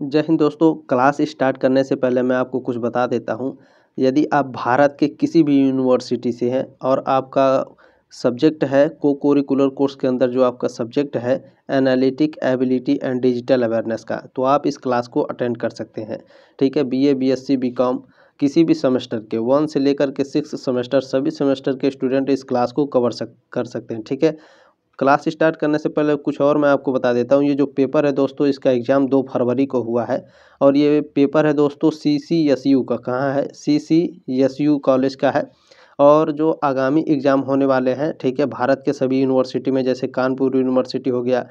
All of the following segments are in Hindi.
जय हिंद दोस्तों क्लास स्टार्ट करने से पहले मैं आपको कुछ बता देता हूँ यदि आप भारत के किसी भी यूनिवर्सिटी से हैं और आपका सब्जेक्ट है को कोरिकुलर कोर्स के अंदर जो आपका सब्जेक्ट है analytic ability and digital awareness का तो आप इस क्लास को अटेंड कर सकते हैं ठीक है बी ए बी किसी भी सेमेस्टर के वन से लेकर के सिक्स सेमेस्टर सभी सेमेस्टर के स्टूडेंट इस क्लास को कवर सक कर सकते हैं ठीक है क्लास स्टार्ट करने से पहले कुछ और मैं आपको बता देता हूँ ये जो पेपर है दोस्तों इसका एग्ज़ाम दो फरवरी को हुआ है और ये पेपर है दोस्तों सी सी एस यू का कहाँ है C C S U college का है और जो आगामी एग्ज़ाम होने वाले हैं ठीक है भारत के सभी यूनिवर्सिटी में जैसे कानपुर यूनिवर्सिटी हो गया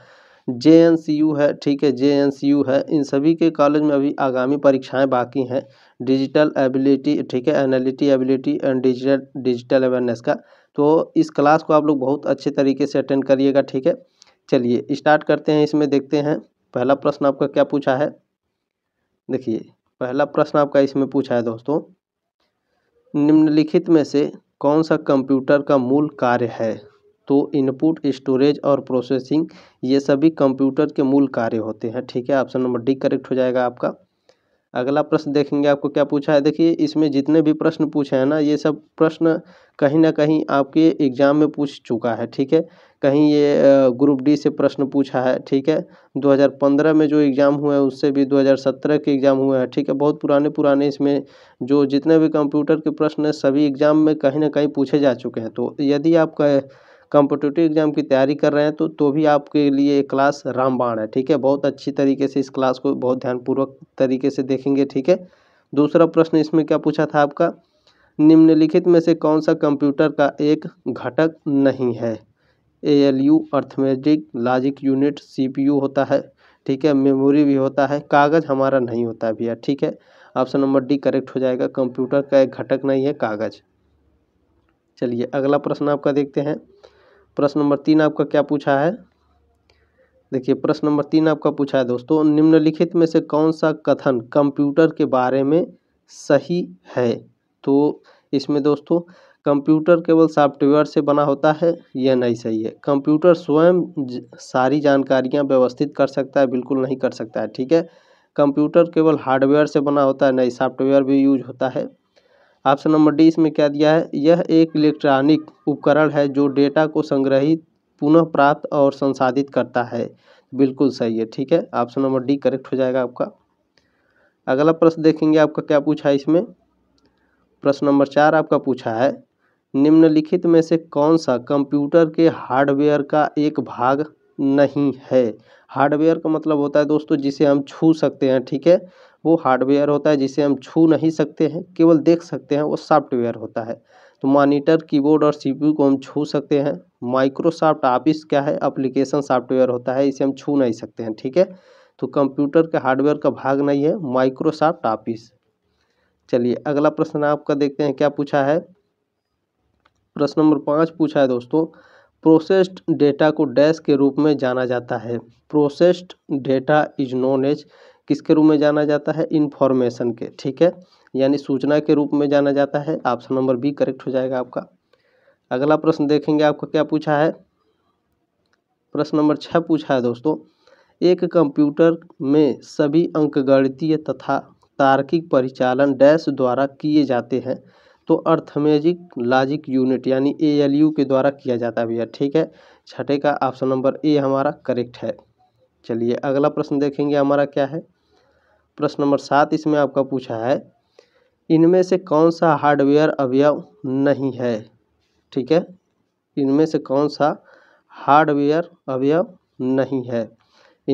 जे एन सी यू है ठीक है जे एन सी यू है इन सभी के कॉलेज में अभी आगामी परीक्षाएं बाकी हैं डिजिटल एबिलिटी ठीक है analytic ability and digital digital awareness का तो इस क्लास को आप लोग बहुत अच्छे तरीके से अटेंड करिएगा ठीक है चलिए स्टार्ट करते हैं इसमें देखते हैं पहला प्रश्न आपका क्या पूछा है देखिए पहला प्रश्न आपका इसमें पूछा है दोस्तों निम्नलिखित में से कौन सा कंप्यूटर का मूल कार्य है तो इनपुट स्टोरेज और प्रोसेसिंग ये सभी कंप्यूटर के मूल कार्य होते हैं ठीक है ऑप्शन नंबर डी करेक्ट हो जाएगा आपका अगला प्रश्न देखेंगे आपको क्या पूछा है देखिए इसमें जितने भी प्रश्न पूछे हैं ना ये सब प्रश्न कहीं ना कहीं आपके एग्जाम में पूछ चुका है ठीक है कहीं ये ग्रुप डी से प्रश्न पूछा है ठीक है 2015 में जो एग्ज़ाम हुए हैं उससे भी 2017 के एग्ज़ाम हुए हैं ठीक है बहुत पुराने पुराने इसमें जो जितने भी कंप्यूटर के प्रश्न हैं सभी एग्ज़ाम में कहीं ना कहीं पूछे जा चुके हैं तो यदि आपका कॉम्पिटिटिव एग्जाम की तैयारी कर रहे हैं तो तो भी आपके लिए ये क्लास रामबाण है ठीक है बहुत अच्छी तरीके से इस क्लास को बहुत ध्यानपूर्वक तरीके से देखेंगे ठीक है दूसरा प्रश्न इसमें क्या पूछा था आपका निम्नलिखित में से कौन सा कंप्यूटर का एक घटक नहीं है A L U arithmetic logic unit C P U होता है ठीक है मेमोरी भी होता है कागज़ हमारा नहीं होता भैया ठीक है ऑप्शन नंबर डी करेक्ट हो जाएगा कंप्यूटर का एक घटक नहीं है कागज़ चलिए अगला प्रश्न आपका देखते हैं प्रश्न नंबर तीन आपका क्या पूछा है देखिए प्रश्न नंबर तीन आपका पूछा है दोस्तों निम्नलिखित में से कौन सा कथन कंप्यूटर के बारे में सही है तो इसमें दोस्तों कंप्यूटर केवल सॉफ्टवेयर से बना होता है यह नहीं सही है कंप्यूटर स्वयं सारी जानकारियां व्यवस्थित कर सकता है बिल्कुल नहीं कर सकता है ठीक है कंप्यूटर केवल हार्डवेयर से बना होता है नहीं सॉफ्टवेयर भी यूज होता है ऑप्शन नंबर डी इसमें क्या दिया है यह एक इलेक्ट्रॉनिक उपकरण है जो डेटा को संग्रहित पुनः प्राप्त और संसाधित करता है बिल्कुल सही है ठीक है ऑप्शन नंबर डी करेक्ट हो जाएगा आपका अगला प्रश्न देखेंगे आपका क्या पूछा है इसमें प्रश्न नंबर चार आपका पूछा है निम्नलिखित में से कौन सा कंप्यूटर के हार्डवेयर का एक भाग नहीं है हार्डवेयर का मतलब होता है दोस्तों जिसे हम छू सकते हैं ठीक है वो हार्डवेयर होता है जिसे हम छू नहीं सकते हैं केवल देख सकते हैं वो सॉफ्टवेयर होता है तो मॉनिटर कीबोर्ड और सीपीयू को हम छू सकते हैं माइक्रोसॉफ्ट ऑफिस क्या है अप्लीकेशन सॉफ्टवेयर होता है इसे हम छू नहीं सकते हैं ठीक है तो कंप्यूटर के हार्डवेयर का भाग नहीं है माइक्रोसॉफ्ट ऑफिस चलिए अगला प्रश्न आपका देखते हैं क्या पूछा है प्रश्न नंबर पाँच पूछा है दोस्तों प्रोसेस्ड डेटा को डैश के रूप में जाना जाता है processed data is known as किसके रूप में जाना जाता है इन्फॉर्मेशन के ठीक है यानी सूचना के रूप में जाना जाता है ऑप्शन नंबर बी करेक्ट हो जाएगा आपका अगला प्रश्न देखेंगे आपको क्या पूछा है प्रश्न नंबर छः पूछा है दोस्तों एक कंप्यूटर में सभी अंकगणितीय तथा तार्किक परिचालन डैश द्वारा किए जाते हैं तो अर्थमेजिक लॉजिक यूनिट यानी ए एल यू के द्वारा किया जाता है भैया ठीक है छठे का ऑप्शन नंबर ए हमारा करेक्ट है चलिए अगला प्रश्न देखेंगे हमारा क्या है प्रश्न नंबर सात इसमें आपका पूछा है इनमें से कौन सा हार्डवेयर अवयव नहीं है ठीक है इनमें से कौन सा हार्डवेयर अवयव नहीं है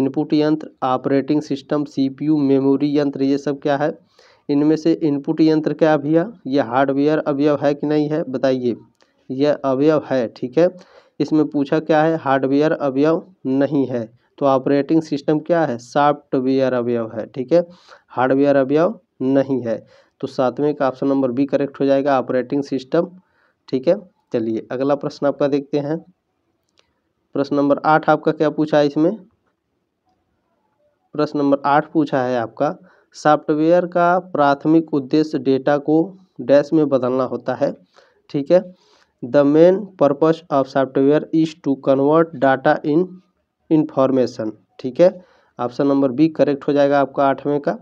इनपुट यंत्र ऑपरेटिंग सिस्टम सीपीयू मेमोरी यंत्र ये सब क्या है इनमें से इनपुट यंत्र क्या भैया यह हार्डवेयर अवयव है कि नहीं है बताइए यह अवयव है ठीक है इसमें पूछा क्या है हार्डवेयर अवयव नहीं है तो ऑपरेटिंग सिस्टम क्या है सॉफ्टवेयर अवयव है ठीक है हार्डवेयर अवयव नहीं है तो सातवें का ऑप्शन नंबर बी करेक्ट हो जाएगा ऑपरेटिंग सिस्टम ठीक है चलिए अगला प्रश्न आपका देखते हैं प्रश्न नंबर आठ आपका क्या पूछा है इसमें प्रश्न नंबर आठ पूछा है आपका सॉफ्टवेयर का प्राथमिक उद्देश्य डेटा को डैश में बदलना होता है ठीक है the main purpose of software is to convert data in information ठीक है ऑप्शन नंबर बी करेक्ट हो जाएगा आपका आठवें का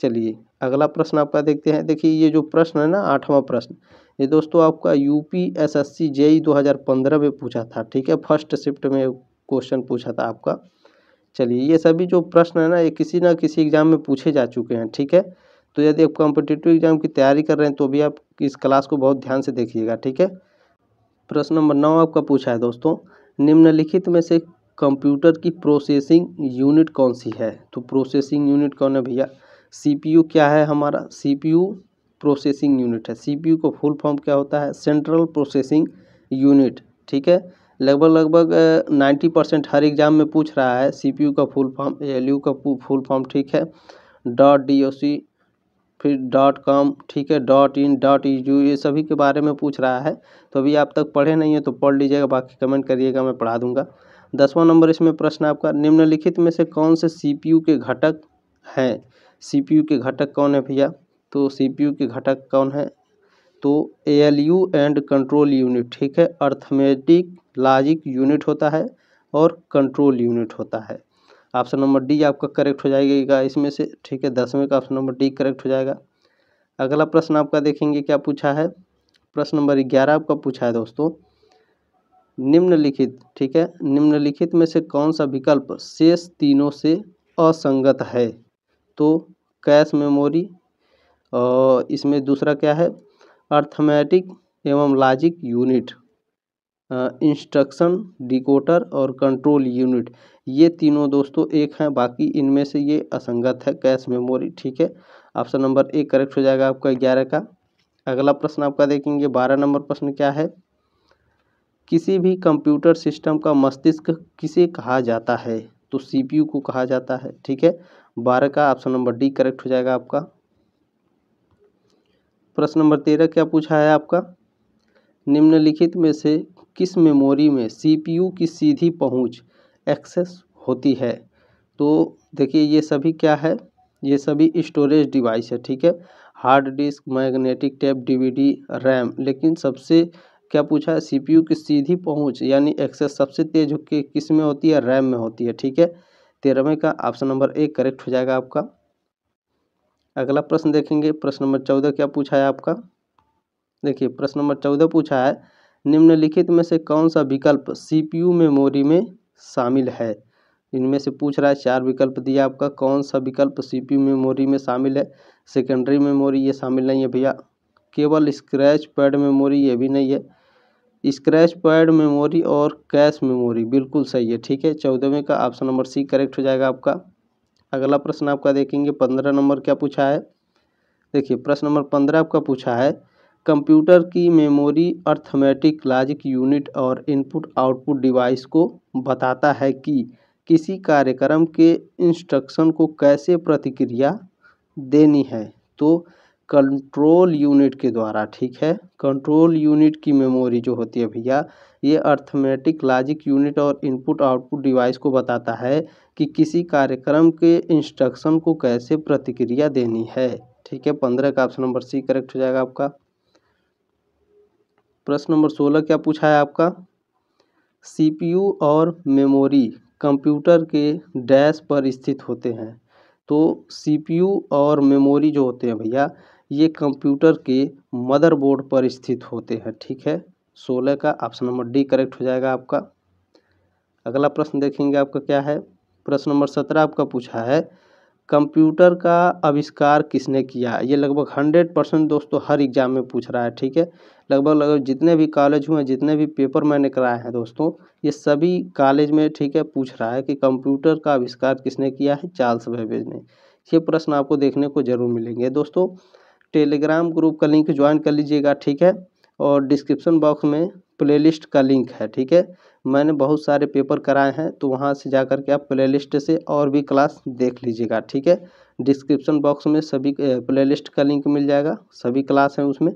चलिए अगला प्रश्न आपका देखते हैं देखिए ये जो प्रश्न है ना आठवां प्रश्न ये दोस्तों आपका U P S S C JE दो हज़ार पंद्रह में पूछा था ठीक है फर्स्ट शिफ्ट में क्वेश्चन पूछा था आपका चलिए ये सभी जो प्रश्न है ना ये किसी ना किसी एग्ज़ाम में पूछे जा चुके हैं ठीक है तो यदि आप कॉम्पिटेटिव एग्ज़ाम की तैयारी कर रहे हैं तो भी आप इस क्लास को बहुत ध्यान से देखिएगा ठीक है प्रश्न नंबर नौ आपका पूछा है दोस्तों निम्नलिखित में से कंप्यूटर की प्रोसेसिंग यूनिट कौन सी है तो प्रोसेसिंग यूनिट कौन है भैया सीपीयू क्या है हमारा सीपीयू प्रोसेसिंग यूनिट है सीपीयू का फुल फॉर्म क्या होता है सेंट्रल प्रोसेसिंग यूनिट ठीक है लगभग लगभग नाइन्टी परसेंट हर एग्जाम में पूछ रहा है सीपीयू का फुल फॉर्म एएलयू का फुल फॉर्म ठीक है डॉट डी फिर डॉट कॉम ठीक है डॉट इन डॉट यू ये सभी के बारे में पूछ रहा है तो अभी आप तक पढ़े नहीं हैं तो पढ़ लीजिएगा बाकी कमेंट करिएगा मैं पढ़ा दूंगा दसवां नंबर इसमें प्रश्न आपका निम्नलिखित में से कौन से सीपीयू के घटक हैं सीपीयू के घटक कौन है भैया तो सीपीयू के घटक कौन है तो यू एंड कंट्रोल यूनिट ठीक है अर्थमेटिक लॉजिक यूनिट होता है और कंट्रोल यूनिट होता है ऑप्शन नंबर डी आपका करेक्ट हो जाएगा इसमें से ठीक है दसवें का ऑप्शन नंबर डी करेक्ट हो जाएगा अगला प्रश्न आपका देखेंगे क्या पूछा है प्रश्न नंबर ग्यारह आपका पूछा है दोस्तों निम्नलिखित ठीक है निम्नलिखित में से कौन सा विकल्प शेष तीनों से असंगत है तो कैश मेमोरी और इसमें दूसरा क्या है अर्थमेटिक एवं लॉजिक यूनिट इंस्ट्रक्शन डिकोटर और कंट्रोल यूनिट ये तीनों दोस्तों एक हैं बाकी इनमें से ये असंगत है कैश मेमोरी ठीक है ऑप्शन नंबर एक करेक्ट हो जाएगा आपका ग्यारह का अगला प्रश्न आपका देखेंगे बारह नंबर प्रश्न क्या है किसी भी कंप्यूटर सिस्टम का मस्तिष्क किसे कहा जाता है तो सीपीयू को कहा जाता है ठीक है बारह का ऑप्शन नंबर डी करेक्ट हो जाएगा आपका प्रश्न नंबर तेरह क्या पूछा है आपका निम्नलिखित में से किस मेमोरी में सीपीयू की सीधी पहुंच एक्सेस होती है तो देखिए ये सभी क्या है ये सभी स्टोरेज डिवाइस है ठीक है hard disk magnetic tape DVD RAM लेकिन सबसे क्या पूछा है सी की सीधी पहुंच यानी एक्सेस सबसे तेज कि किस में होती है रैम में होती है ठीक है तेरहवें का ऑप्शन नंबर एक करेक्ट हो जाएगा आपका अगला प्रश्न देखेंगे प्रश्न नंबर चौदह क्या पूछा है आपका देखिए प्रश्न नंबर चौदह पूछा है निम्नलिखित में से कौन सा विकल्प यू मेमोरी में शामिल है इनमें से पूछ रहा है चार विकल्प दिया आपका कौन सा विकल्प यू मेमोरी में शामिल है सेकेंडरी मेमोरी ये शामिल नहीं है भैया केवल स्क्रैच पैड मेमोरी ये भी नहीं है स्क्रैच पैड मेमोरी और कैश मेमोरी बिल्कुल सही है ठीक है चौदहवें का ऑप्शन नंबर सी करेक्ट हो जाएगा आपका अगला प्रश्न आपका देखेंगे पंद्रह नंबर क्या पूछा है देखिए प्रश्न नंबर पंद्रह आपका पूछा है कंप्यूटर की मेमोरी अर्थमेटिक लॉजिक यूनिट और इनपुट आउटपुट डिवाइस को बताता है कि किसी कार्यक्रम के इंस्ट्रक्शन को कैसे प्रतिक्रिया देनी है तो कंट्रोल यूनिट के द्वारा ठीक है कंट्रोल यूनिट की मेमोरी जो होती है भैया ये अर्थमेटिक लॉजिक यूनिट और इनपुट आउटपुट डिवाइस को बताता है कि किसी कार्यक्रम के इंस्ट्रक्शन को कैसे प्रतिक्रिया देनी है ठीक है पंद्रह का ऑप्शन नंबर सी करेक्ट हो जाएगा आपका प्रश्न नंबर सोलह क्या पूछा है आपका सीपीयू और मेमोरी कंप्यूटर के डैश पर स्थित होते हैं तो सीपीयू और मेमोरी जो होते हैं भैया ये कंप्यूटर के मदरबोर्ड पर स्थित होते हैं ठीक है सोलह का ऑप्शन नंबर डी करेक्ट हो जाएगा आपका अगला प्रश्न देखेंगे आपका क्या है प्रश्न नंबर सत्रह आपका पूछा है कंप्यूटर का आविष्कार किसने किया ये लगभग हंड्रेड परसेंट दोस्तों हर एग्जाम में पूछ रहा है ठीक है लगभग लगभग जितने भी कॉलेज हुए जितने भी पेपर मैंने कराए हैं दोस्तों ये सभी कॉलेज में ठीक है पूछ रहा है कि कंप्यूटर का आविष्कार किसने किया है चार्ल्स बेबेज ने ये प्रश्न आपको देखने को जरूर मिलेंगे दोस्तों टेलीग्राम ग्रुप का लिंक ज्वाइन कर लीजिएगा ठीक है और डिस्क्रिप्शन बॉक्स में प्लेलिस्ट का लिंक है ठीक है मैंने बहुत सारे पेपर कराए हैं तो वहाँ से जा कर के आप प्लेलिस्ट से और भी क्लास देख लीजिएगा ठीक है डिस्क्रिप्शन बॉक्स में सभी प्लेलिस्ट का लिंक मिल जाएगा सभी क्लास हैं उसमें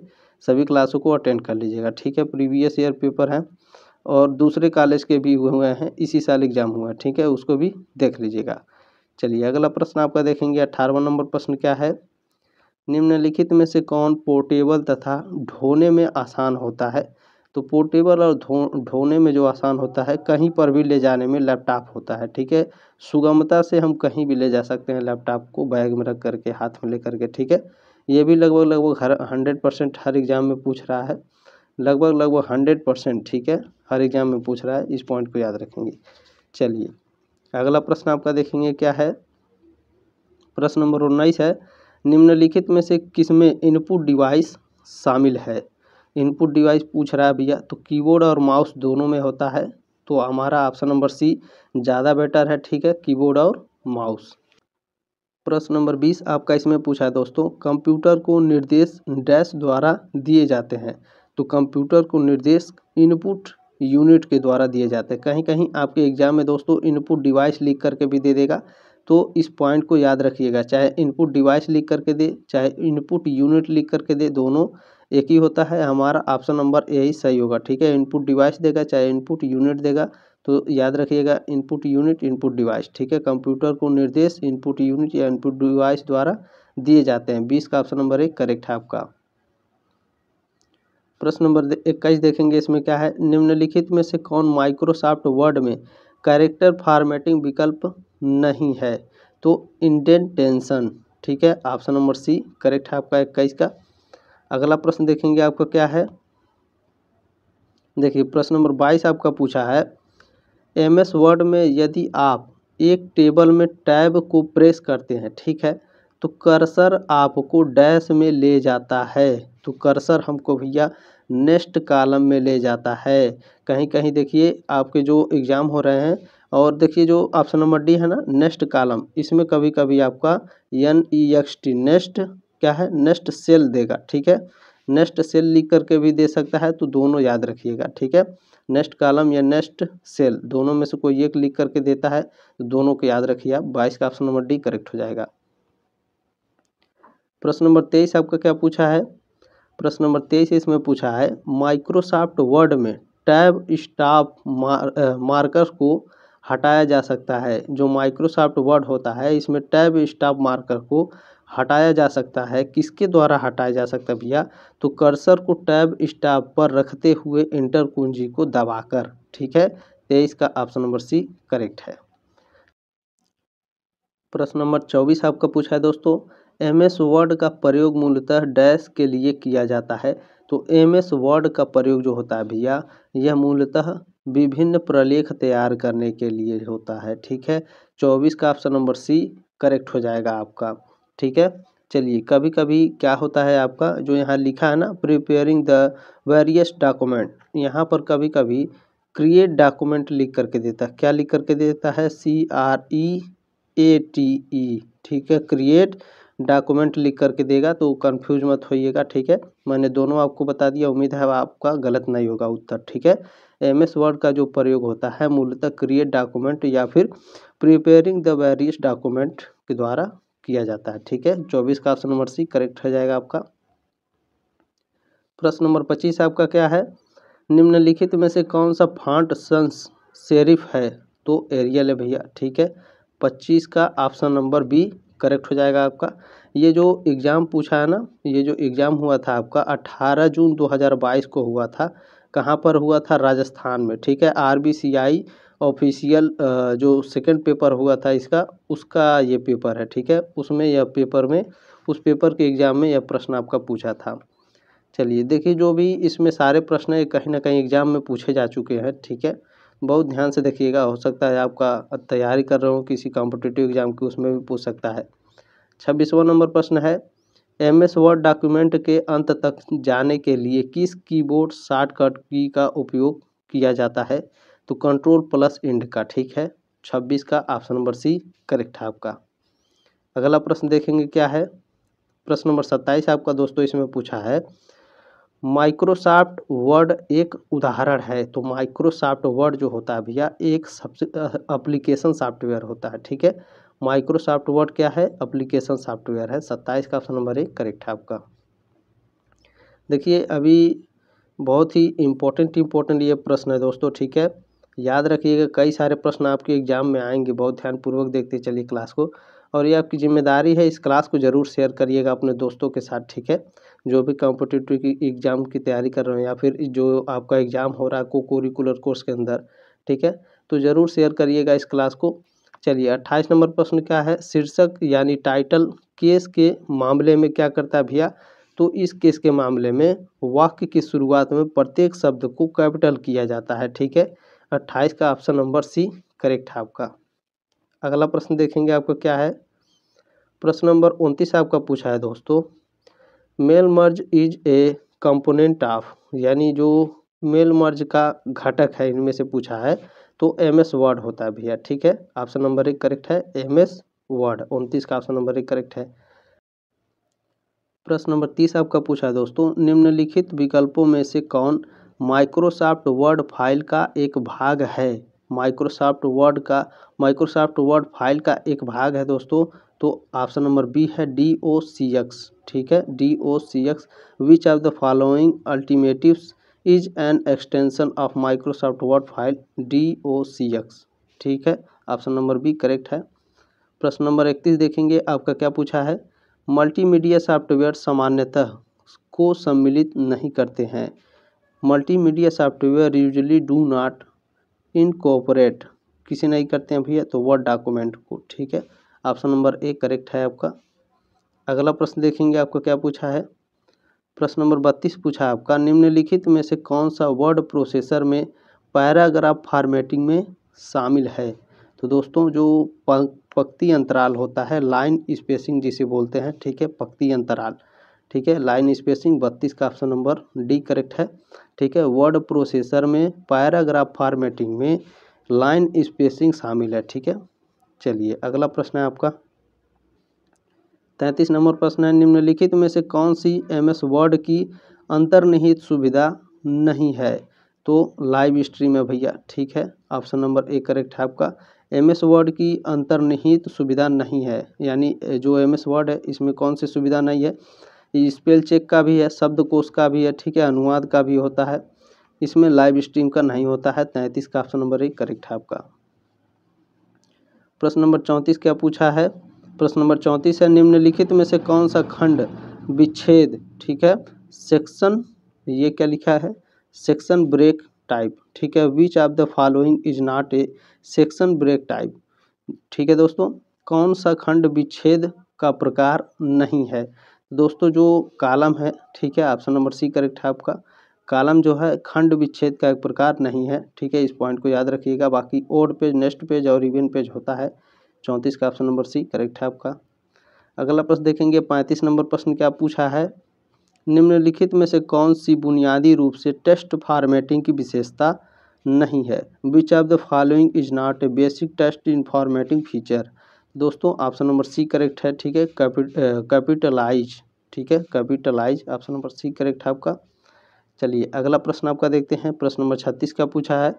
सभी क्लासों को अटेंड कर लीजिएगा ठीक है प्रीवियस ईयर पेपर हैं और दूसरे कॉलेज के भी हुए हैं इसी साल एग्ज़ाम हुआ है ठीक है उसको भी देख लीजिएगा चलिए अगला प्रश्न आपका देखेंगे अट्ठारहवा नंबर प्रश्न क्या है निम्नलिखित में से कौन पोर्टेबल तथा ढोने में आसान होता है तो पोर्टेबल और धो ढोने में जो आसान होता है कहीं पर भी ले जाने में लैपटॉप होता है ठीक है सुगमता से हम कहीं भी ले जा सकते हैं लैपटॉप को बैग में रख करके हाथ में ले करके ठीक है ये भी लगभग लगभग हर हंड्रेड परसेंट हर एग्ज़ाम में पूछ रहा है लगभग लगभग हंड्रेड परसेंट ठीक है हर एग्ज़ाम में पूछ रहा है इस पॉइंट को याद रखेंगे चलिए अगला प्रश्न आपका देखेंगे क्या है प्रश्न नंबर उन्नीस है निम्नलिखित में से किसमें इनपुट डिवाइस शामिल है इनपुट डिवाइस पूछ रहा है भैया तो कीबोर्ड और माउस दोनों में होता है तो हमारा ऑप्शन नंबर सी ज़्यादा बेटर है ठीक है कीबोर्ड और माउस प्रश्न नंबर बीस आपका इसमें पूछा है दोस्तों कंप्यूटर को निर्देश डैश द्वारा दिए जाते हैं तो कंप्यूटर को निर्देश इनपुट यूनिट के द्वारा दिए जाते हैं कहीं कहीं आपके एग्जाम में दोस्तों इनपुट डिवाइस लिख करके भी दे देगा तो इस पॉइंट को याद रखिएगा चाहे इनपुट डिवाइस लिख करके दे चाहे इनपुट यूनिट लिख करके दे दोनों एक ही होता है हमारा ऑप्शन नंबर ए ही सही होगा ठीक है इनपुट डिवाइस देगा चाहे इनपुट यूनिट देगा तो याद रखिएगा इनपुट यूनिट इनपुट डिवाइस ठीक है कंप्यूटर को निर्देश इनपुट यूनिट या इनपुट डिवाइस द्वारा दिए जाते हैं बीस का ऑप्शन नंबर एक करेक्ट है आपका प्रश्न नंबर इक्कीस देखेंगे इसमें क्या है निम्नलिखित में से कौन माइक्रोसॉफ्ट वर्ड में कैरेक्टर फॉर्मेटिंग विकल्प नहीं है तो इंडेंटेंशन टेंशन ठीक है ऑप्शन नंबर सी करेक्ट है आपका इक्कीस का अगला प्रश्न देखेंगे आपका क्या है देखिए प्रश्न नंबर बाईस आपका पूछा है एम एस वर्ड में यदि आप एक टेबल में टैब को प्रेस करते हैं ठीक है तो कर्सर आपको डैश में ले जाता है तो कर्सर हमको भैया नेक्स्ट कॉलम में ले जाता है कहीं कहीं देखिए आपके जो एग्ज़ाम हो रहे हैं और देखिए जो ऑप्शन नंबर डी है ना नेक्स्ट कॉलम इसमें कभी कभी आपका N E X T next क्या है नेक्स्ट सेल देगा ठीक है नेक्स्ट सेल लिख करके भी दे सकता है तो दोनों याद रखिएगा ठीक है नेक्स्ट कॉलम या नेक्स्ट सेल दोनों में से कोई एक लिख करके देता है तो दोनों को याद रखिए आप बाईस का ऑप्शन नंबर डी करेक्ट हो जाएगा प्रश्न नंबर तेईस आपका क्या पूछा है प्रश्न नंबर तेईस इसमें पूछा है माइक्रोसॉफ्ट वर्ड में टैब स्टाफ मार्कर को हटाया जा सकता है जो माइक्रोसॉफ्ट वर्ड होता है इसमें टैब स्टॉप मार्कर को हटाया जा सकता है किसके द्वारा हटाया जा सकता है भैया तो कर्सर को टैब स्टॉप पर रखते हुए इंटर कुंजी को दबाकर ठीक है तेईस का ऑप्शन नंबर सी करेक्ट है प्रश्न नंबर चौबीस आपका पूछा है दोस्तों एम एस वर्ड का प्रयोग मूलतः डैश के लिए किया जाता है तो एम एस वर्ड का प्रयोग जो होता है भैया यह मूलतः विभिन्न प्रलेख तैयार करने के लिए होता है ठीक है चौबीस का ऑप्शन नंबर सी करेक्ट हो जाएगा आपका ठीक है चलिए कभी कभी क्या होता है आपका जो यहाँ लिखा है ना प्रिपेयरिंग द वेरियस डॉक्यूमेंट यहाँ पर कभी कभी क्रिएट डॉक्यूमेंट लिख करके देता है क्या लिख करके देता है C R E A T E ठीक है क्रिएट डॉक्यूमेंट लिख करके देगा तो कन्फ्यूज मत होइएगा ठीक है मैंने दोनों आपको बता दिया उम्मीद है आपका गलत नहीं होगा उत्तर ठीक है एम एस वर्ड का जो प्रयोग होता है मूलतः क्रिएट डॉक्यूमेंट या फिर प्रिपेयरिंग द वेरियस डॉक्यूमेंट के द्वारा किया जाता है ठीक है चौबीस का ऑप्शन नंबर सी करेक्ट हो जाएगा आपका प्रश्न नंबर पच्चीस आपका क्या है निम्नलिखित में से कौन सा फांट सन्स सेरिफ है तो एरियल है भैया ठीक है पच्चीस का ऑप्शन नंबर बी करेक्ट हो जाएगा आपका ये जो एग्ज़ाम पूछा है ना ये जो एग्ज़ाम हुआ था आपका अट्ठारह जून दो हज़ार बाईस को हुआ था कहाँ पर हुआ था राजस्थान में ठीक है R B C I official जो सेकंड पेपर हुआ था इसका उसका ये पेपर है ठीक है उसमें यह पेपर में उस पेपर के एग्ज़ाम में यह प्रश्न आपका पूछा था चलिए देखिए जो भी इसमें सारे प्रश्न कहीं ना कहीं एग्ज़ाम में पूछे जा चुके हैं ठीक है बहुत ध्यान से देखिएगा हो सकता है आपका तैयारी कर रहे हो किसी कॉम्पिटिटिव एग्जाम की उसमें भी पूछ सकता है छब्बीसवा नंबर प्रश्न है एम एस वर्ड डॉक्यूमेंट के अंत तक जाने के लिए किस कीबोर्ड शॉर्टकट की का उपयोग किया जाता है तो कंट्रोल प्लस इंड का ठीक है छब्बीस का ऑप्शन नंबर सी करेक्ट है आपका अगला प्रश्न देखेंगे क्या है प्रश्न नंबर सत्ताईस आपका दोस्तों इसमें पूछा है माइक्रोसॉफ्ट वर्ड एक उदाहरण है तो माइक्रोसॉफ्ट वर्ड जो होता है भैया एक सबसे अप्लीकेशन सॉफ्टवेयर होता है ठीक है माइक्रोसॉफ्ट वर्ड क्या है अप्लीकेशन सॉफ्टवेयर है सत्ताईस का ऑप्शन नंबर एक करेक्ट है आपका देखिए अभी बहुत ही इम्पोर्टेंट इम्पोर्टेंट ये प्रश्न है दोस्तों ठीक है याद रखिएगा कई सारे प्रश्न आपके एग्जाम में आएंगे बहुत ध्यानपूर्वक देखते चलिए क्लास को और ये आपकी जिम्मेदारी है इस क्लास को ज़रूर शेयर करिएगा अपने दोस्तों के साथ ठीक है जो भी कॉम्पिटिटिव की एग्जाम की तैयारी कर रहे हैं या फिर जो आपका एग्जाम हो रहा है को कोरिकुलर कोर्स के अंदर ठीक है तो ज़रूर शेयर करिएगा इस क्लास को चलिए अट्ठाईस नंबर प्रश्न क्या है शीर्षक यानी टाइटल केस के मामले में क्या करता है भैया तो इस केस के मामले में वाक्य की शुरुआत में प्रत्येक शब्द को कैपिटल किया जाता है ठीक है अट्ठाईस का ऑप्शन नंबर सी करेक्ट है आपका अगला प्रश्न देखेंगे आपको क्या है प्रश्न नंबर उनतीस आपका पूछा है दोस्तों mail merge is a component of यानी जो मेल मर्ज का घटक है इनमें से पूछा है तो एम एस वर्ड होता है भैया ठीक है ऑप्शन नंबर एक करेक्ट है एम एस वर्ड उनतीस का ऑप्शन नंबर एक करेक्ट है प्रश्न नंबर तीस आपका पूछा है दोस्तों निम्नलिखित विकल्पों में से कौन माइक्रोसॉफ्ट वर्ड फाइल का एक भाग है माइक्रोसॉफ्ट वर्ड का माइक्रोसॉफ्ट वर्ड फाइल का एक भाग है दोस्तों तो ऑप्शन नंबर बी है डी ओ सी एक्स ठीक है D O C X which are the following alternatives is an extension of Microsoft Word file D O C X ठीक है ऑप्शन नंबर बी करेक्ट है प्रश्न नंबर इकतीस देखेंगे आपका क्या पूछा है मल्टीमीडिया सॉफ्टवेयर सामान्यतः को सम्मिलित नहीं करते हैं multimedia software usually do not incorporate किसी नहीं करते हैं भैया तो वर्ड डॉक्यूमेंट को ठीक है ऑप्शन नंबर ए करेक्ट है आपका अगला प्रश्न देखेंगे आपका क्या पूछा है प्रश्न नंबर बत्तीस पूछा है आपका निम्नलिखित में से कौन सा वर्ड प्रोसेसर में पैराग्राफ फॉर्मेटिंग में शामिल है तो दोस्तों जो पक्ति अंतराल होता है लाइन स्पेसिंग जिसे बोलते हैं ठीक है पक्ति अंतराल ठीक है लाइन स्पेसिंग बत्तीस का ऑप्शन नंबर डी करेक्ट है ठीक है वर्ड प्रोसेसर में पैराग्राफ फॉर्मेटिंग में लाइन स्पेसिंग शामिल है ठीक है चलिए अगला प्रश्न है आपका तैंतीस नंबर प्रश्न है निम्नलिखित में से कौन सी एम एस वर्ड की अंतर्निहित सुविधा नहीं है तो लाइव स्ट्रीम है भैया ठीक है ऑप्शन नंबर ए करेक्ट है आपका एम एस वर्ड की अंतर्निहित सुविधा नहीं है यानी जो एम एस वर्ड है इसमें कौन सी सुविधा नहीं है स्पेल चेक का भी है शब्दकोश का भी है ठीक है अनुवाद का भी होता है इसमें लाइव स्ट्रीम का नहीं होता है तैंतीस का ऑप्शन नंबर ए करेक्ट है आपका प्रश्न नंबर चौंतीस क्या पूछा है प्रश्न नंबर चौंतीस है निम्नलिखित में से कौन सा खंड विच्छेद ठीक है सेक्शन ये क्या लिखा है सेक्शन ब्रेक टाइप ठीक है which of the following is not a section break type ठीक है दोस्तों कौन सा खंड विच्छेद का प्रकार नहीं है दोस्तों जो कालम है ठीक है ऑप्शन नंबर सी करेक्ट है आपका कालम जो है खंड विच्छेद का एक प्रकार नहीं है ठीक है इस पॉइंट को याद रखिएगा बाकी ओड पेज नेक्स्ट पेज और रिवेन पेज होता है चौंतीस का ऑप्शन नंबर सी करेक्ट है आपका अगला प्रश्न देखेंगे पैंतीस नंबर प्रश्न क्या पूछा है निम्नलिखित में से कौन सी बुनियादी रूप से टेस्ट फॉर्मेटिंग की विशेषता नहीं है which of the following is not a basic test in formatting feature दोस्तों ऑप्शन नंबर सी करेक्ट है ठीक है कैपिटलाइज ठीक है capitalize option number C correct है आपका चलिए अगला प्रश्न आपका देखते हैं प्रश्न नंबर छत्तीस का पूछा है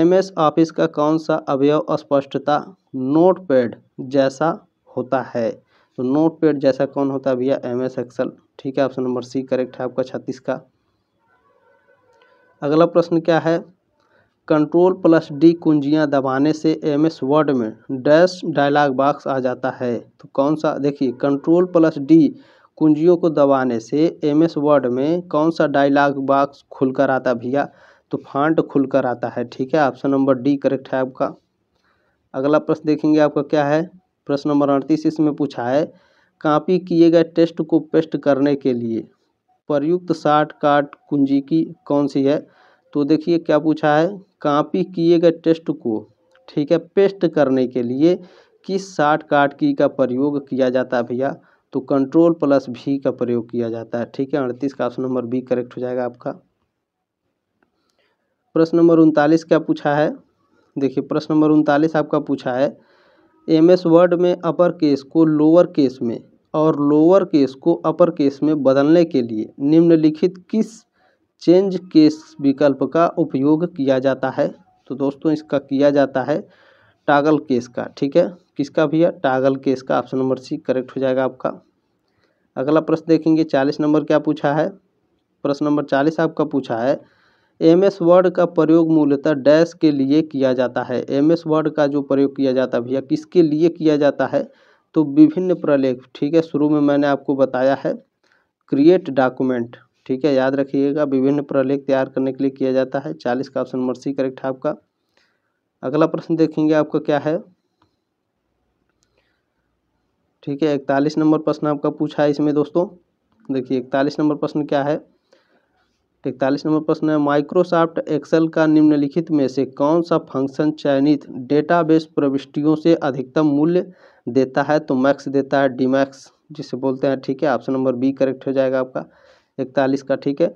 एमएस ऑफिस का कौन सा अवयव स्पष्टता नोटपैड जैसा होता है तो नोटपैड जैसा कौन होता है भैया एम एस एक्सल ठीक है ऑप्शन नंबर सी करेक्ट है आपका छत्तीस का अगला प्रश्न क्या है कंट्रोल प्लस डी कुंजियाँ दबाने से एम एस वर्ड में डैश डायलॉग बॉक्स आ जाता है तो कौन सा देखिए कंट्रोल प्लस डी कुंजियों को दबाने से एम एस वर्ड में कौन सा डायलॉग बॉक्स खुलकर आता भैया तो फॉन्ट खुलकर आता है ठीक है ऑप्शन नंबर डी करेक्ट है आपका अगला प्रश्न देखेंगे आपका क्या है प्रश्न नंबर अड़तीस इसमें पूछा है कापी किए गए टेस्ट को पेस्ट करने के लिए प्रयुक्त शार्ट काट कुंजी की कौन सी है तो देखिए क्या पूछा है कापी किए गए टेस्ट को ठीक है पेस्ट करने के लिए किस शार्ट काट की का प्रयोग किया जाता है भैया तो कंट्रोल प्लस भी का प्रयोग किया जाता है ठीक है अड़तीस का ऑप्शन नंबर बी करेक्ट हो जाएगा आपका प्रश्न नंबर उनतालीस क्या पूछा है देखिए प्रश्न नंबर उनतालीस आपका पूछा है एम एस वर्ड में अपर केस को लोअर केस में और लोअर केस को अपर केस में बदलने के लिए निम्नलिखित किस चेंज केस विकल्प का उपयोग किया जाता है तो दोस्तों इसका किया जाता है टागल केस का ठीक है किसका भैया टागल केस का ऑप्शन नंबर सी करेक्ट हो जाएगा आपका अगला प्रश्न देखेंगे चालीस नंबर क्या पूछा है प्रश्न नंबर चालीस आपका पूछा है एम एस वर्ड का प्रयोग मूलतः डैश के लिए किया जाता है एम एस वर्ड का जो प्रयोग किया जाता है भैया किसके लिए किया जाता है तो विभिन्न प्रलेख ठीक है शुरू में मैंने आपको बताया है क्रिएट डॉक्यूमेंट ठीक है याद रखिएगा विभिन्न प्रलेख तैयार करने के लिए किया जाता है चालीस का ऑप्शन नंबर सी करेक्ट है आपका अगला प्रश्न देखेंगे आपका क्या है ठीक है इकतालीस नंबर प्रश्न आपका पूछा है इसमें दोस्तों देखिए इकतालीस नंबर प्रश्न क्या है इकतालीस नंबर प्रश्न है माइक्रोसॉफ्ट एक्सेल का निम्नलिखित में से कौन सा फंक्शन चयनित डेटाबेस प्रविष्टियों से अधिकतम मूल्य देता है तो मैक्स देता है डी मैक्स जिसे बोलते हैं ठीक है ऑप्शन नंबर बी करेक्ट हो जाएगा आपका इकतालीस का ठीक है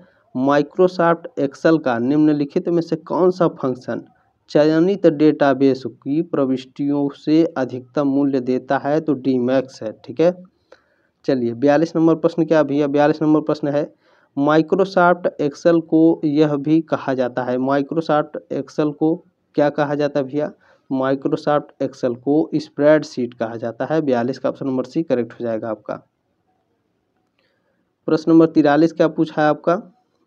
माइक्रोसॉफ्ट एक्सेल का निम्नलिखित में से कौन सा फंक्शन चयनित डेटाबेस की प्रविष्टियों से अधिकतम मूल्य देता है तो डी मैक्स है ठीक है चलिए बयालीस नंबर प्रश्न क्या भैया बयालीस नंबर प्रश्न है माइक्रोसॉफ्ट एक्सेल को यह भी कहा जाता है माइक्रोसॉफ्ट एक्सेल को क्या कहा जाता है भैया माइक्रोसॉफ्ट एक्सेल को स्प्रेड शीट कहा जाता है बयालीस का ऑप्शन नंबर सी करेक्ट हो जाएगा आपका प्रश्न नंबर तिरालीस क्या पूछा है आपका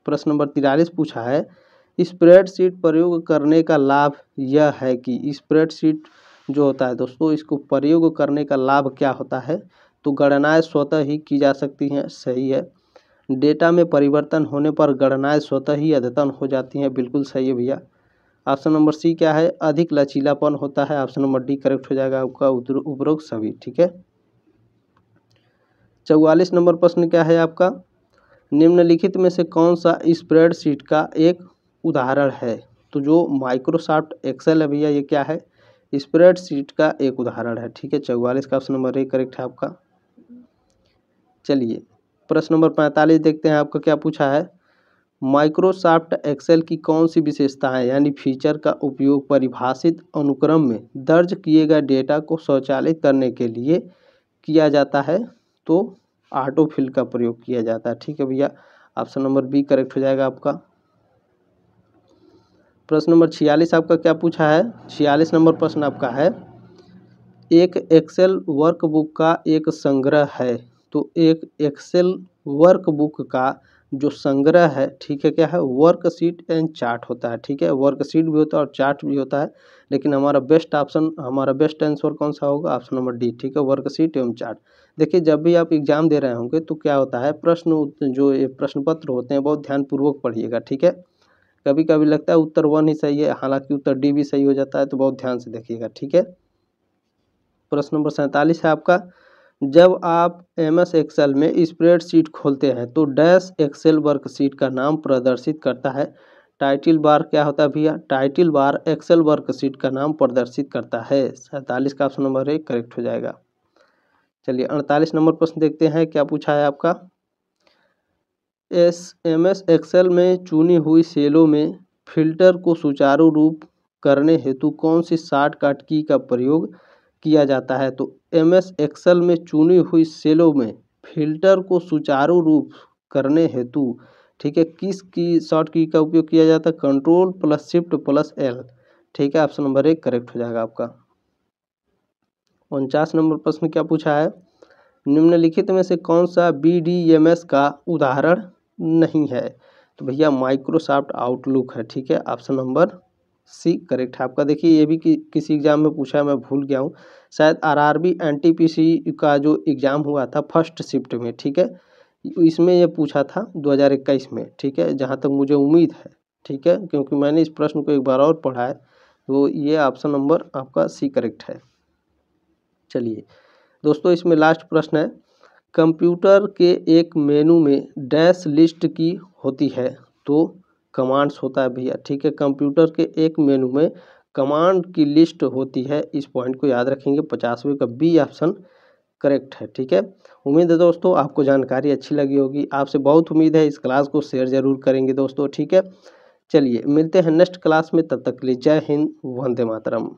प्रश्न नंबर तिरालीस पूछा है स्प्रेडशीट प्रयोग करने का लाभ यह है कि स्प्रेडशीट जो होता है दोस्तों इसको प्रयोग करने का लाभ क्या होता है तो गणनाएँ स्वतः ही की जा सकती हैं सही है डेटा में परिवर्तन होने पर गणनाएं स्वतः ही अद्यतन हो जाती हैं बिल्कुल सही है भैया ऑप्शन नंबर सी क्या है अधिक लचीलापन होता है ऑप्शन नंबर डी करेक्ट हो जाएगा आपका उपरोक्त सभी ठीक है चौवालीस नंबर प्रश्न क्या है आपका निम्नलिखित में से कौन सा स्प्रेडशीट का एक उदाहरण है तो जो माइक्रोसॉफ्ट एक्सेल है भैया ये क्या है स्प्रेड शीट का एक उदाहरण है ठीक है चौवालीस का ऑप्शन नंबर एक करेक्ट है आपका चलिए प्रश्न नंबर पैंतालीस देखते हैं आपका क्या पूछा है माइक्रोसॉफ्ट एक्सेल की कौन सी विशेषताएं यानी फीचर का उपयोग परिभाषित अनुक्रम में दर्ज किए गए डेटा को स्वचालित करने के लिए किया जाता है तो ऑटोफिल का प्रयोग किया जाता है ठीक है भैया ऑप्शन नंबर बी करेक्ट हो जाएगा आपका प्रश्न नंबर छियालीस आपका क्या पूछा है छियालीस नंबर प्रश्न आपका है एक एक्सेल वर्कबुक का एक संग्रह है तो एक एक्सेल वर्कबुक का जो संग्रह है ठीक है क्या है वर्कशीट एंड चार्ट होता है ठीक है वर्कशीट भी होता है और चार्ट भी होता है लेकिन हमारा बेस्ट ऑप्शन हमारा बेस्ट आंसर कौन सा होगा ऑप्शन नंबर डी ठीक है वर्कशीट एवं चार्ट देखिए जब भी आप एग्जाम दे रहे होंगे तो क्या होता है प्रश्न जो ये प्रश्न पत्र होते हैं बहुत ध्यानपूर्वक पढ़िएगा ठीक है कभी कभी लगता है उत्तर वन ही सही है हालांकि उत्तर डी भी सही हो जाता है तो बहुत ध्यान से देखिएगा ठीक है प्रश्न नंबर सैंतालीस है आपका जब आप एम एस एक्सेल में शीट खोलते हैं तो डैश एक्सेल वर्कशीट का नाम प्रदर्शित करता है टाइटिल बार क्या होता है भैया टाइटिल बार एक्सेल वर्कशीट का नाम प्रदर्शित करता है सैंतालीस का ऑप्शन नंबर एक करेक्ट हो जाएगा चलिए अड़तालीस नंबर प्रश्न देखते हैं क्या पूछा है आपका एस एम एस एक्सेल में चुनी हुई सेलों में फ़िल्टर को सुचारू रूप करने हेतु कौन सी शार्टकट की का प्रयोग किया जाता है तो एम एस एक्सेल में चुनी हुई सेलों में फ़िल्टर को सुचारू रूप करने हेतु ठीक है किस की शॉर्ट की का उपयोग किया जाता है control plus shift plus L ठीक है ऑप्शन नंबर एक करेक्ट हो जाएगा आपका उनचास नंबर प्रश्न क्या पूछा है निम्नलिखित में से कौन सा बी डी एम एस का उदाहरण नहीं है तो भैया माइक्रोसॉफ्ट आउटलुक है ठीक है ऑप्शन नंबर सी करेक्ट है आपका देखिए ये भी कि, किसी एग्ज़ाम में पूछा है मैं भूल गया हूँ शायद आरआरबी एनटीपीसी का जो एग्ज़ाम हुआ था फर्स्ट शिफ्ट में ठीक है इसमें यह पूछा था 2021 में ठीक है जहाँ तक मुझे उम्मीद है ठीक है क्योंकि मैंने इस प्रश्न को एक बार और पढ़ा है तो ये ऑप्शन नंबर आपका सी करेक्ट है चलिए दोस्तों इसमें लास्ट प्रश्न है कंप्यूटर के एक मेनू में डैश लिस्ट की होती है तो कमांड्स होता है भैया ठीक है कंप्यूटर के एक मेनू में कमांड की लिस्ट होती है इस पॉइंट को याद रखेंगे पचासवें का बी ऑप्शन करेक्ट है ठीक है उम्मीद है दोस्तों आपको जानकारी अच्छी लगी होगी आपसे बहुत उम्मीद है इस क्लास को शेयर ज़रूर करेंगे दोस्तों ठीक है चलिए मिलते हैं नेक्स्ट क्लास में तब तक के लिए जय हिंद वंदे मातरम